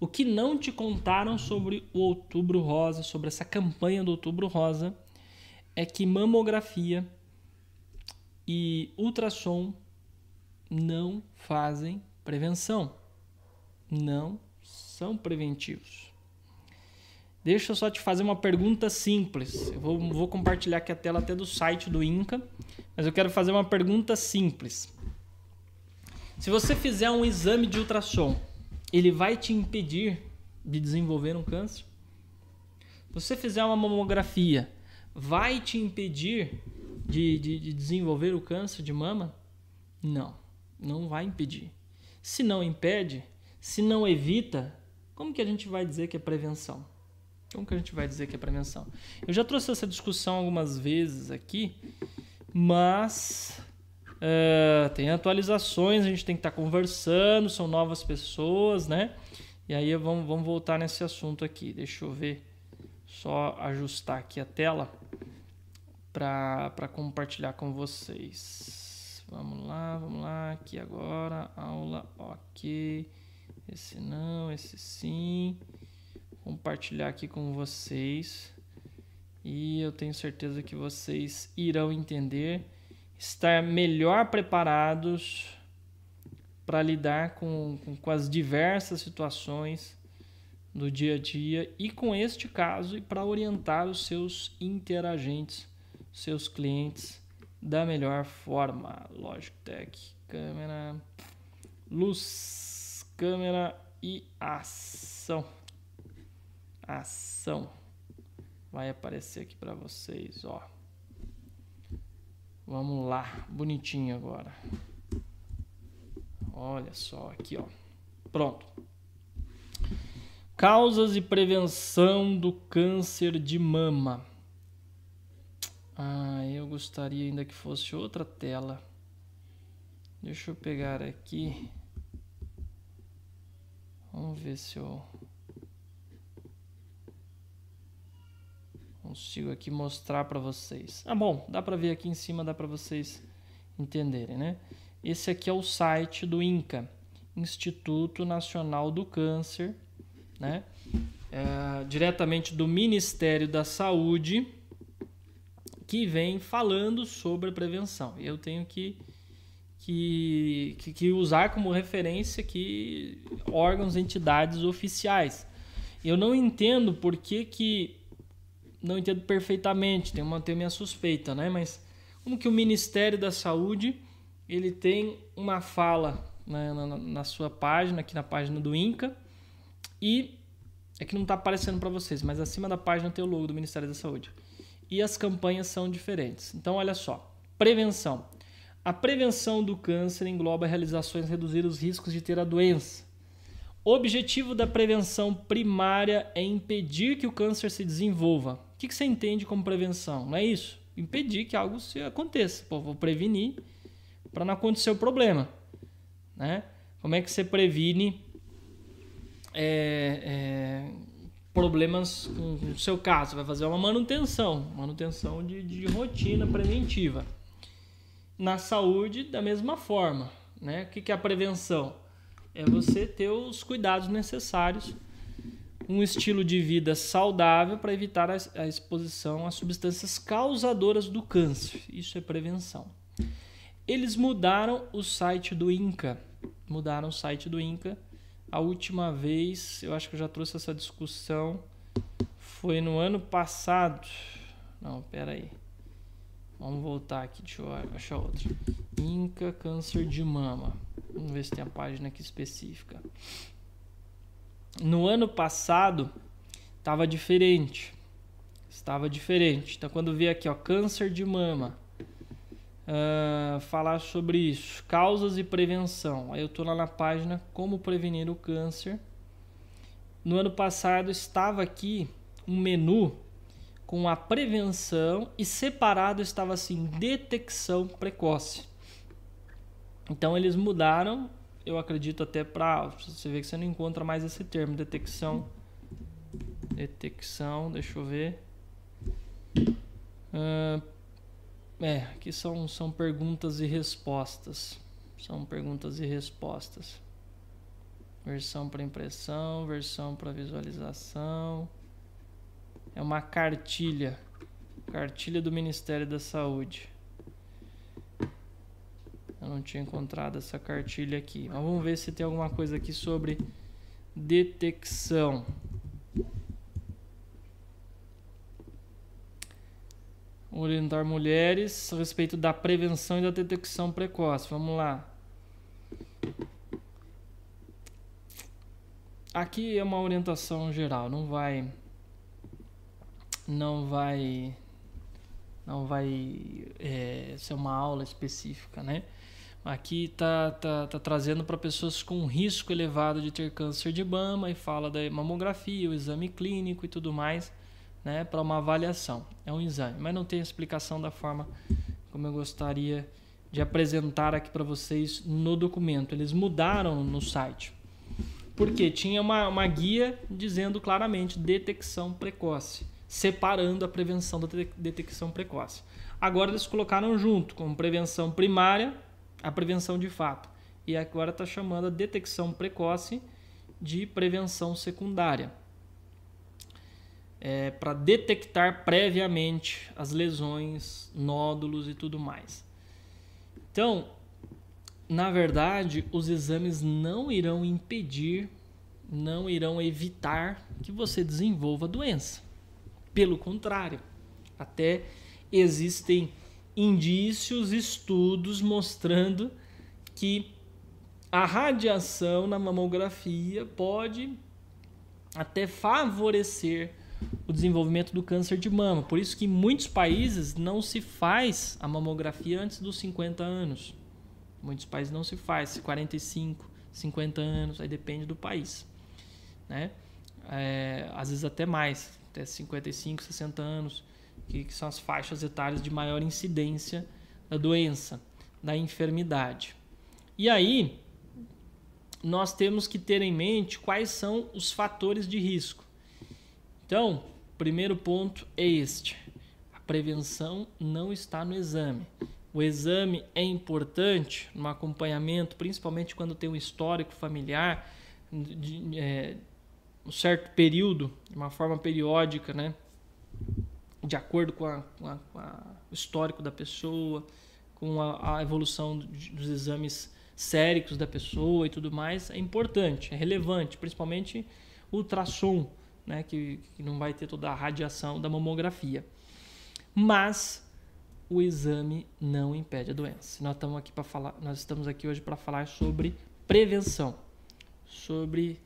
o que não te contaram sobre o Outubro Rosa, sobre essa campanha do Outubro Rosa, é que mamografia e ultrassom não fazem prevenção. Não são preventivos. Deixa eu só te fazer uma pergunta simples. Eu vou, vou compartilhar aqui a tela até do site do INCA, mas eu quero fazer uma pergunta simples. Se você fizer um exame de ultrassom ele vai te impedir de desenvolver um câncer? Se você fizer uma mamografia, vai te impedir de, de, de desenvolver o câncer de mama? Não, não vai impedir. Se não impede, se não evita, como que a gente vai dizer que é prevenção? Como que a gente vai dizer que é prevenção? Eu já trouxe essa discussão algumas vezes aqui, mas Uh, tem atualizações, a gente tem que estar tá conversando, são novas pessoas, né? E aí vamos, vamos voltar nesse assunto aqui. Deixa eu ver, só ajustar aqui a tela para compartilhar com vocês. Vamos lá, vamos lá, aqui agora, aula, ok. Esse não, esse sim. Compartilhar aqui com vocês. E eu tenho certeza que vocês irão entender estar melhor preparados para lidar com, com, com, as diversas situações do dia a dia e com este caso e para orientar os seus interagentes, seus clientes da melhor forma. Logitech, câmera, luz, câmera e ação. Ação vai aparecer aqui para vocês, ó. Vamos lá, bonitinho agora. Olha só aqui, ó. Pronto. Causas e prevenção do câncer de mama. Ah, eu gostaria ainda que fosse outra tela. Deixa eu pegar aqui. Vamos ver se eu Consigo aqui mostrar para vocês. Ah, bom, dá para ver aqui em cima, dá para vocês entenderem, né? Esse aqui é o site do INCA, Instituto Nacional do Câncer, né? É, diretamente do Ministério da Saúde, que vem falando sobre a prevenção. Eu tenho que, que, que usar como referência aqui órgãos, entidades oficiais. Eu não entendo por que, que não entendo perfeitamente, tenho manter minha suspeita, né? Mas como que o Ministério da Saúde ele tem uma fala né, na, na, na sua página, aqui na página do INCA, e é que não está aparecendo para vocês, mas acima da página tem o logo do Ministério da Saúde. E as campanhas são diferentes. Então, olha só: prevenção. A prevenção do câncer engloba realizações reduzidas os riscos de ter a doença o objetivo da prevenção primária é impedir que o câncer se desenvolva. O que você entende como prevenção? Não é isso? Impedir que algo se aconteça. Pô, vou prevenir para não acontecer o problema. Né? Como é que você previne é, é, problemas com o seu caso? vai fazer uma manutenção, manutenção de, de rotina preventiva. Na saúde, da mesma forma. Né? O que é a prevenção? é você ter os cuidados necessários, um estilo de vida saudável para evitar a, a exposição a substâncias causadoras do câncer. Isso é prevenção. Eles mudaram o site do INCA. Mudaram o site do INCA. A última vez, eu acho que eu já trouxe essa discussão, foi no ano passado. Não, pera aí. Vamos voltar aqui, deixa eu achar outra. Inca câncer de mama. Vamos ver se tem a página aqui específica. No ano passado estava diferente. Estava diferente. Então quando vê aqui, ó, câncer de mama. Uh, falar sobre isso, causas e prevenção. Aí eu estou lá na página como prevenir o câncer. No ano passado estava aqui um menu com a prevenção e separado estava assim detecção precoce. Então eles mudaram, eu acredito até para você ver que você não encontra mais esse termo detecção, detecção, deixa eu ver. Uh, é, aqui são, são perguntas e respostas. São perguntas e respostas. Versão para impressão, versão para visualização. É uma cartilha. Cartilha do Ministério da Saúde. Eu não tinha encontrado essa cartilha aqui. Mas vamos ver se tem alguma coisa aqui sobre detecção. Orientar mulheres a respeito da prevenção e da detecção precoce. Vamos lá. Aqui é uma orientação geral, não vai não vai não vai é, ser uma aula específica, né? aqui está tá, tá trazendo para pessoas com risco elevado de ter câncer de mama e fala da mamografia, o exame clínico e tudo mais, né, para uma avaliação. É um exame, mas não tem explicação da forma como eu gostaria de apresentar aqui para vocês no documento. Eles mudaram no site. Porque tinha uma, uma guia dizendo claramente detecção precoce, separando a prevenção da detecção precoce. Agora eles colocaram junto, como prevenção primária a prevenção de fato. E agora está chamando a detecção precoce de prevenção secundária. É, para detectar previamente as lesões, nódulos e tudo mais. Então, na verdade, os exames não irão impedir, não irão evitar que você desenvolva a doença. Pelo contrário, até existem indícios, estudos mostrando que a radiação na mamografia pode até favorecer o desenvolvimento do câncer de mama. Por isso que em muitos países não se faz a mamografia antes dos 50 anos. Muitos países não se faz, 45, 50 anos, aí depende do país. Né? É, às vezes até mais, até 55, 60 anos que, que são as faixas etárias de maior incidência da doença, da enfermidade. E aí, nós temos que ter em mente quais são os fatores de risco. Então, primeiro ponto é este: a prevenção não está no exame. O exame é importante no acompanhamento, principalmente quando tem um histórico familiar de é, um certo período, de uma forma periódica, né? de acordo com, a, com, a, com a, o histórico da pessoa, com a, evolução dos exames séricos da pessoa e tudo mais, é importante, é relevante, principalmente ultrassom, né, que, que não vai ter toda a radiação da mamografia. Mas o exame não impede a doença. Nós estamos aqui para falar, nós estamos aqui hoje para falar sobre prevenção, sobre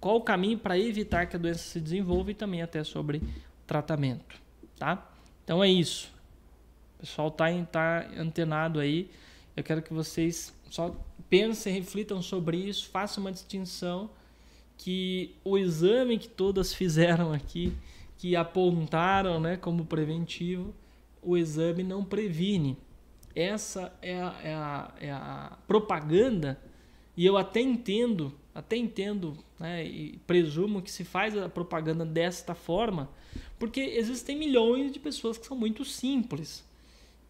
qual o caminho para evitar que a doença se desenvolva e também até sobre tratamento tá? Então é isso. O pessoal tá, tá antenado aí. Eu quero que vocês só pensem, reflitam sobre isso, façam uma distinção que o exame que todas fizeram aqui, que apontaram, né, como preventivo, o exame não previne. Essa é a, é a, é a propaganda e eu até entendo até entendo né, e presumo que se faz a propaganda desta forma, porque existem milhões de pessoas que são muito simples,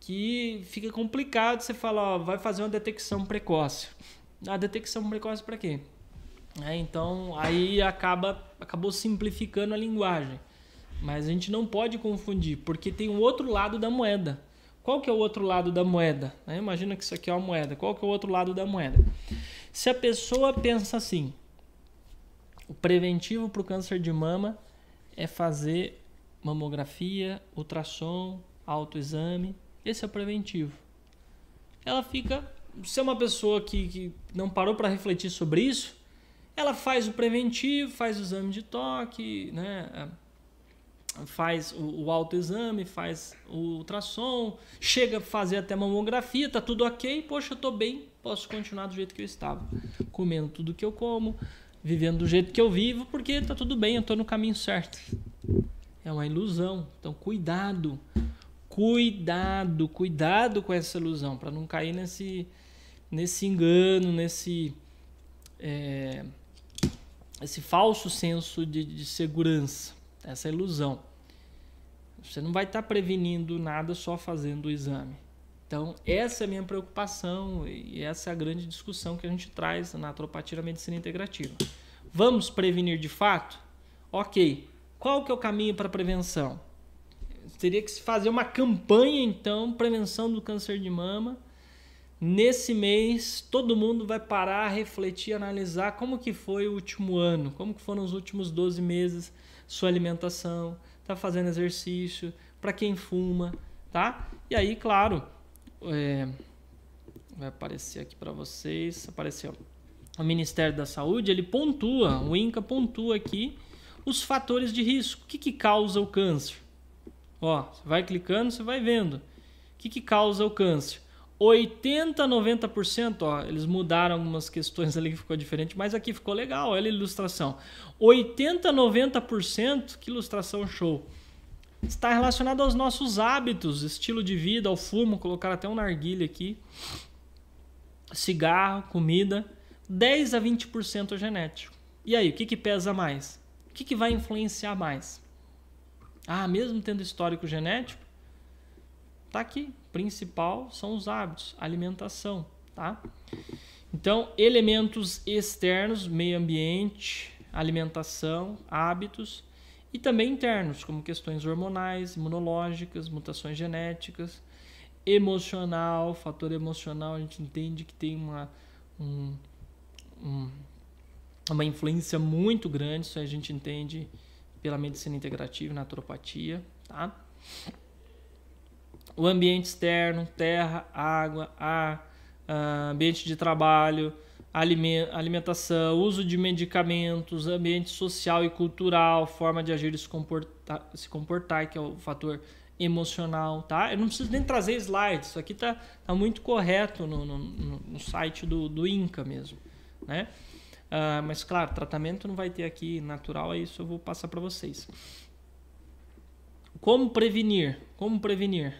que fica complicado você falar, ó, vai fazer uma detecção precoce. A detecção precoce para quê? É, então aí acaba acabou simplificando a linguagem, mas a gente não pode confundir, porque tem um outro lado da moeda. Qual que é o outro lado da moeda? É, imagina que isso aqui é uma moeda. Qual que é o outro lado da moeda? Se a pessoa pensa assim, o preventivo para o câncer de mama é fazer mamografia, ultrassom, autoexame. Esse é o preventivo. Ela fica. Se é uma pessoa que, que não parou para refletir sobre isso, ela faz o preventivo, faz o exame de toque, né? faz o, o autoexame, faz o ultrassom, chega a fazer até mamografia, tá tudo ok, poxa, eu tô bem, posso continuar do jeito que eu estava, comendo tudo que eu como, vivendo do jeito que eu vivo, porque está tudo bem, eu estou no caminho certo. É uma ilusão. Então, cuidado, cuidado, cuidado com essa ilusão, para não cair nesse, nesse engano, nesse, é, esse falso senso de, de segurança, essa é ilusão. Você não vai estar tá prevenindo nada só fazendo o exame. Então, essa é a minha preocupação e essa é a grande discussão que a gente traz na atropatia na medicina integrativa. Vamos prevenir de fato? Ok. Qual que é o caminho para prevenção? Teria que se fazer uma campanha, então, prevenção do câncer de mama. Nesse mês, todo mundo vai parar, refletir, analisar como que foi o último ano, como que foram os últimos 12 meses, sua alimentação, está fazendo exercício, para quem fuma, tá? E aí, claro, é, vai aparecer aqui para vocês. Apareceu. O Ministério da Saúde ele pontua, o INCA pontua aqui os fatores de risco. O que, que causa o câncer? Ó, você vai clicando, você vai vendo. O que, que causa o câncer? 80, 90%, ó, eles mudaram algumas questões ali que ficou diferente, mas aqui ficou legal, olha a ilustração. 80, 90%, que ilustração show está relacionado aos nossos hábitos, estilo de vida, ao fumo, colocar até um narguilha aqui, cigarro, comida, 10 a 20% é genético. E aí, o que, que pesa mais? O que, que vai influenciar mais? Ah, mesmo tendo histórico genético, tá aqui, principal são os hábitos, alimentação, tá? Então, elementos externos, meio ambiente, alimentação, hábitos, e também internos, como questões hormonais, imunológicas, mutações genéticas, emocional, fator emocional, a gente entende que tem uma, um, um, uma influência muito grande, isso a gente entende pela medicina integrativa e naturopatia, tá? O ambiente externo, terra, água, ar, ah, ambiente de trabalho, alimentação, uso de medicamentos, ambiente social e cultural, forma de agir e se comportar, se comportar que é o fator emocional, tá? Eu não preciso nem trazer slides, isso aqui tá, tá muito correto no, no, no site do, do INCA mesmo, né? Uh, mas claro, tratamento não vai ter aqui natural, é isso eu vou passar para vocês. Como prevenir? Como prevenir?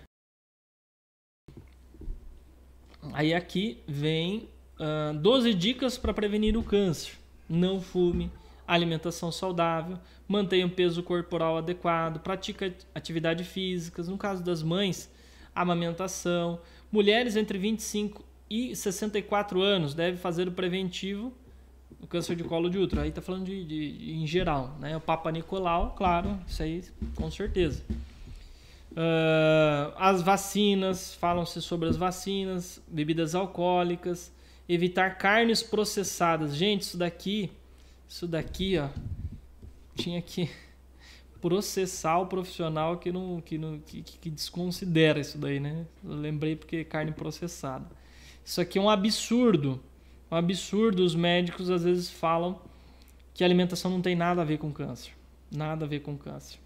Aí aqui vem uh, 12 dicas para prevenir o câncer. Não fume, alimentação saudável, mantenha o peso corporal adequado, pratica atividade física. No caso das mães, amamentação. Mulheres entre 25 e 64 anos devem fazer o preventivo do câncer de colo de útero. Aí está falando de, de, de, em geral, né? O Papa Nicolau, claro, isso aí com certeza. Uh, as vacinas, falam-se sobre as vacinas, bebidas alcoólicas, Evitar carnes processadas. Gente, isso daqui, isso daqui, ó, tinha que processar o profissional que não que não que, que desconsidera isso daí, né? Eu lembrei porque é carne processada. Isso aqui é um absurdo. Um absurdo os médicos às vezes falam que a alimentação não tem nada a ver com câncer. Nada a ver com câncer.